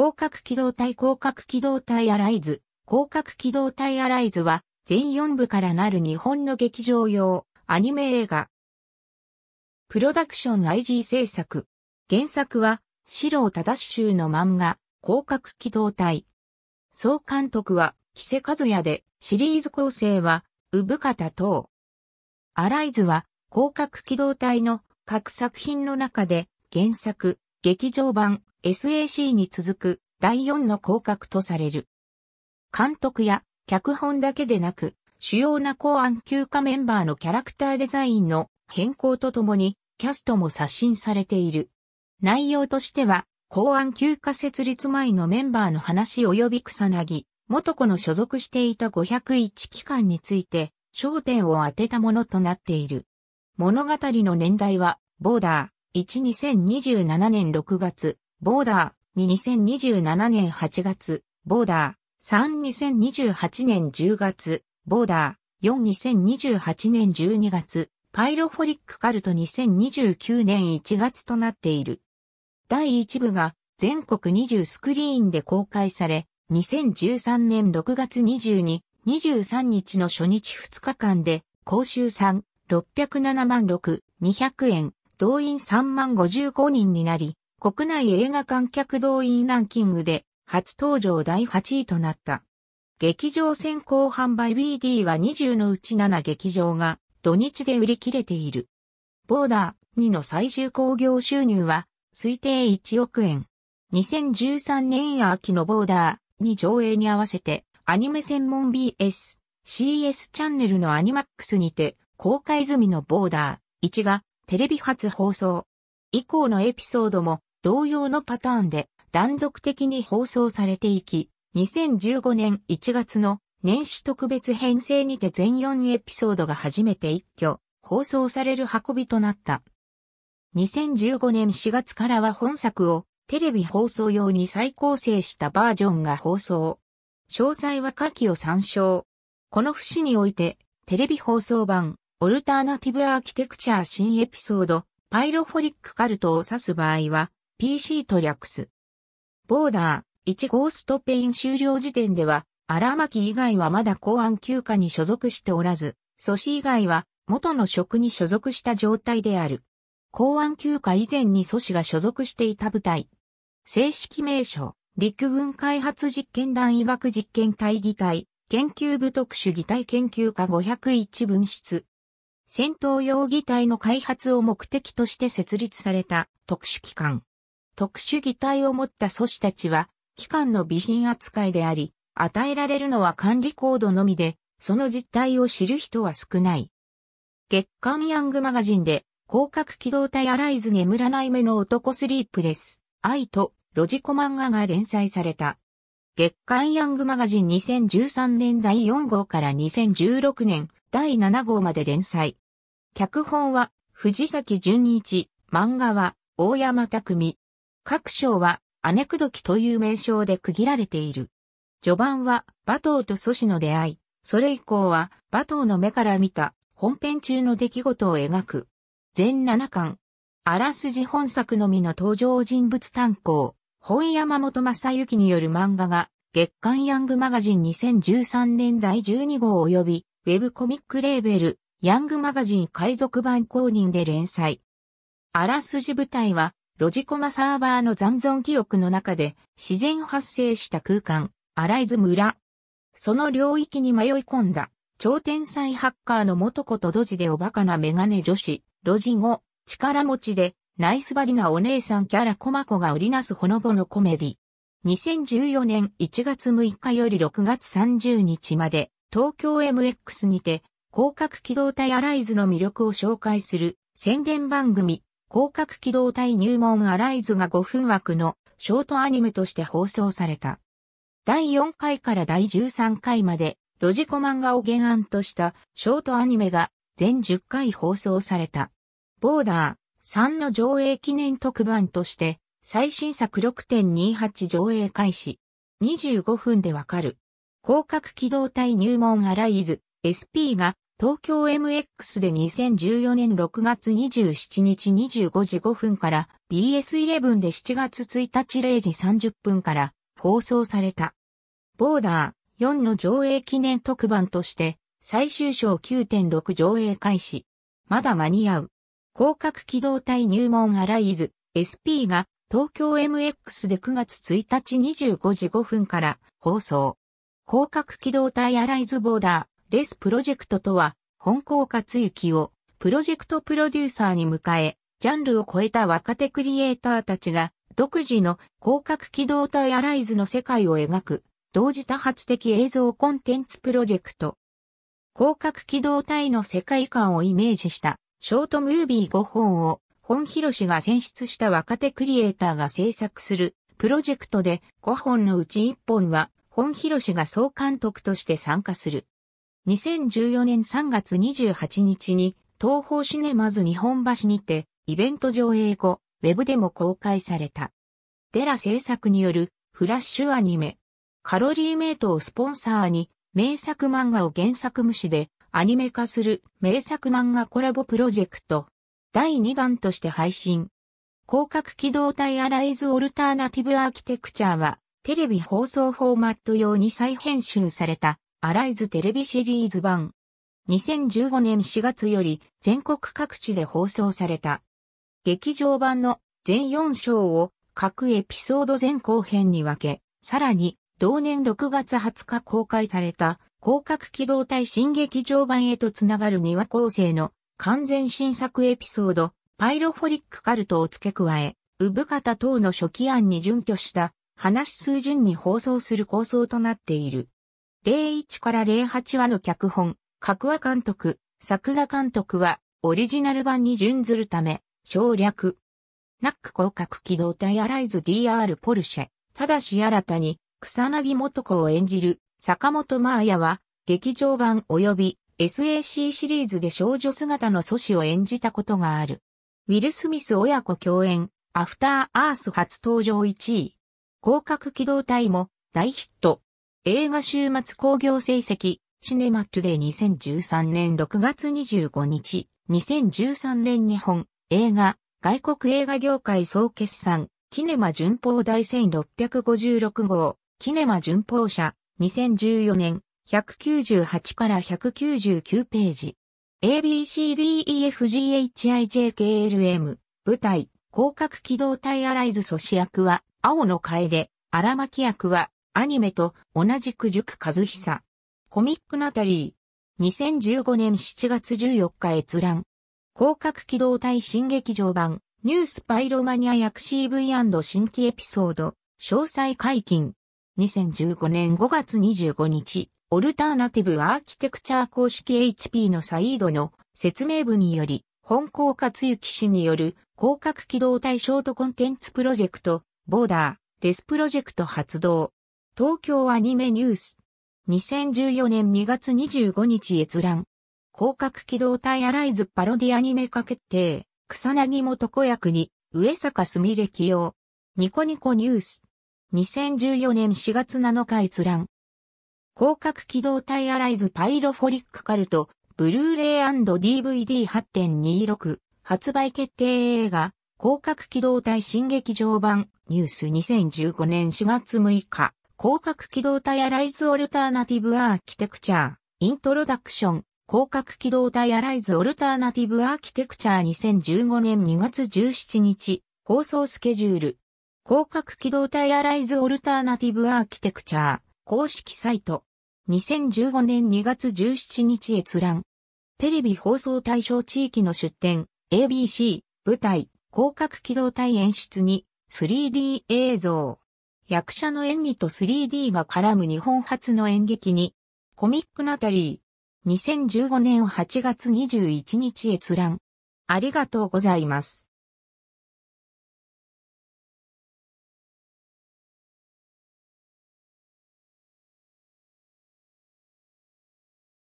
広角機動隊広角機動隊アライズ。広角機動隊アライズは全4部からなる日本の劇場用アニメ映画。プロダクション IG 制作。原作は、白を正衆の漫画、広角機動隊。総監督は、木瀬和也で、シリーズ構成は、産方等。アライズは、広角機動隊の各作品の中で、原作、劇場版 SAC に続く第4の降格とされる。監督や脚本だけでなく、主要な公安休暇メンバーのキャラクターデザインの変更とともに、キャストも刷新されている。内容としては、公安休暇設立前のメンバーの話及び草薙、元子の所属していた501期間について、焦点を当てたものとなっている。物語の年代は、ボーダー、12027年6月、ボーダー、22027年8月、ボーダー、32028年10月、ボーダー、42028年12月、パイロフォリックカルト2029年1月となっている。第1部が全国20スクリーンで公開され、2013年6月22、23日の初日2日間で、公衆3、607万6、200円、動員3万55人になり、国内映画観客動員ランキングで初登場第8位となった。劇場先行販売 BD は20のうち7劇場が土日で売り切れている。ボーダー2の最終興行収入は推定1億円。2013年秋のボーダー2上映に合わせてアニメ専門 BS、CS チャンネルのアニマックスにて公開済みのボーダー1がテレビ初放送。以降のエピソードも同様のパターンで断続的に放送されていき、2015年1月の年始特別編成にて全4エピソードが初めて一挙放送される運びとなった。2015年4月からは本作をテレビ放送用に再構成したバージョンが放送。詳細は下記を参照。この節において、テレビ放送版、オルターナティブアーキテクチャー新エピソード、パイロフォリックカルトを指す場合は、PC と略す。ボーダー、1ゴーストペイン終了時点では、荒巻以外はまだ公安休暇に所属しておらず、組織以外は元の職に所属した状態である。公安休暇以前に組織が所属していた部隊。正式名称、陸軍開発実験団医学実験会議体、研究部特殊議体研究科501分室、戦闘用擬態の開発を目的として設立された特殊機関。特殊擬態を持った組織たちは、機関の備品扱いであり、与えられるのは管理コードのみで、その実態を知る人は少ない。月刊ヤングマガジンで、広角機動隊アライズ眠らない目の男スリープレス、愛とロジコ漫画が連載された。月刊ヤングマガジン2013年第4号から2016年第7号まで連載。脚本は藤崎純一、漫画は大山匠。各章はアネクドキという名称で区切られている。序盤は馬頭と祖師の出会い、それ以降は馬頭の目から見た本編中の出来事を描く。全7巻。あらすじ本作のみの登場人物単行、本山本正幸による漫画が月刊ヤングマガジン2013年第12号及びウェブコミックレーベル、ヤングマガジン海賊版公認で連載。あらすじ舞台は、ロジコマサーバーの残存記憶の中で、自然発生した空間、アライズ村。その領域に迷い込んだ、超天才ハッカーの元子とドジでおバカなメガネ女子、ロジゴ、力持ちで、ナイスバディなお姉さんキャラコマコが織りなすほのぼのコメディ。2014年1月6日より6月30日まで東京 MX にて、広角機動隊アライズの魅力を紹介する宣伝番組、広角機動隊入門アライズが5分枠のショートアニメとして放送された。第4回から第13回まで、ロジコ漫画を原案としたショートアニメが全10回放送された。ボーダー3の上映記念特番として、最新作6.28上映開始。25分でわかる。広角機動隊入門アライズ SP が東京 MX で2014年6月27日25時5分から BS11 で7月1日0時30分から放送された。ボーダー4の上映記念特番として最終章9.6上映開始。まだ間に合う。広角機動隊入門アライズ SP が東京 MX で9月1日25時5分から放送。広角機動隊アライズボーダー、レスプロジェクトとは、本校活行をプロジェクトプロデューサーに迎え、ジャンルを超えた若手クリエイターたちが、独自の広角機動隊アライズの世界を描く、同時多発的映像コンテンツプロジェクト。広角機動隊の世界観をイメージしたショートムービー5本を本広氏が選出した若手クリエイターが制作するプロジェクトで5本のうち1本は本博士が総監督として参加する。2014年3月28日に東方シネマズ日本橋にてイベント上映後、ウェブでも公開された。デラ制作によるフラッシュアニメ。カロリーメイトをスポンサーに名作漫画を原作無視でアニメ化する名作漫画コラボプロジェクト。第2弾として配信。広角機動隊アライズオルターナティブアーキテクチャーはテレビ放送フォーマット用に再編集されたアライズテレビシリーズ版。2015年4月より全国各地で放送された。劇場版の全4章を各エピソード前後編に分け、さらに同年6月20日公開された広角機動隊新劇場版へとつながる2話構成の完全新作エピソードパイロフォリックカルトを付け加え、産方等の初期案に準拠した話数順に放送する構想となっている。01から08話の脚本、各話監督、作画監督は、オリジナル版に準ずるため、省略。ナック広角機動隊アライズ DR ポルシェ、ただし新たに、草薙元子を演じる、坂本真綾は、劇場版及び SAC シリーズで少女姿の素子を演じたことがある。ウィル・スミス親子共演、アフター・アース初登場1位。広角機動隊も大ヒット。映画週末興行成績、シネマトゥデイ2013年6月25日、2013年日本、映画、外国映画業界総決算、キネマ巡法第1656号、キネマ巡報社、2014年、198から199ページ。ABCDEFGHIJKLM、舞台、広角機動隊アライズ組織役は、青の楓、荒巻役は、アニメと同じく塾和久。コミックナタリー。2015年7月14日閲覧。広角機動隊新劇場版、ニュースパイロマニア役 CV& 新規エピソード、詳細解禁。2015年5月25日、オルターナティブアーキテクチャー公式 HP のサイードの説明文により、本校勝幸氏による広角機動隊ショートコンテンツプロジェクト、ボーダー、レスプロジェクト発動。東京アニメニュース。2014年2月25日閲覧。広角機動隊アライズパロディアニメ化決定。草薙元子役に、上坂すみれ起用。ニコニコニュース。2014年4月7日閲覧。広角機動隊アライズパイロフォリックカルト、ブルーレイ &DVD8.26 発売決定映画、広角機動隊新劇場版ニュース2015年4月6日広角機動隊アライズオルターナティブアーキテクチャーイントロダクション広角機動隊アライズオルターナティブアーキテクチャー2015年2月17日放送スケジュール広角機動隊アライズオルターナティブアーキテクチャー公式サイト2015年2月17日閲覧テレビ放送対象地域の出展 ABC 舞台広角機動隊演出に 3D 映像。役者の演技と 3D が絡む日本初の演劇にコミックナタリー。2015年8月21日閲覧。ありがとうございます。